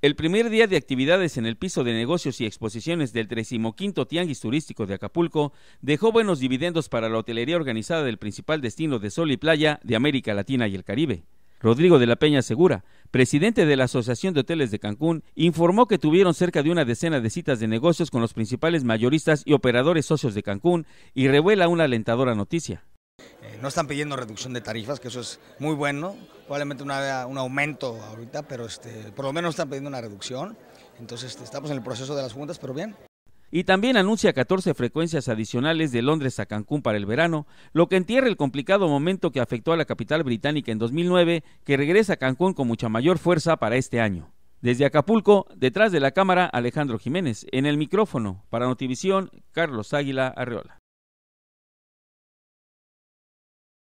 El primer día de actividades en el piso de negocios y exposiciones del 35 Tianguis Turístico de Acapulco dejó buenos dividendos para la hotelería organizada del principal destino de sol y playa de América Latina y el Caribe. Rodrigo de la Peña Segura, presidente de la Asociación de Hoteles de Cancún, informó que tuvieron cerca de una decena de citas de negocios con los principales mayoristas y operadores socios de Cancún y revela una alentadora noticia no están pidiendo reducción de tarifas, que eso es muy bueno, probablemente una, un aumento ahorita, pero este, por lo menos están pidiendo una reducción. Entonces este, estamos en el proceso de las juntas, pero bien. Y también anuncia 14 frecuencias adicionales de Londres a Cancún para el verano, lo que entierra el complicado momento que afectó a la capital británica en 2009, que regresa a Cancún con mucha mayor fuerza para este año. Desde Acapulco, detrás de la cámara, Alejandro Jiménez. En el micrófono, para Notivisión, Carlos Águila Arreola.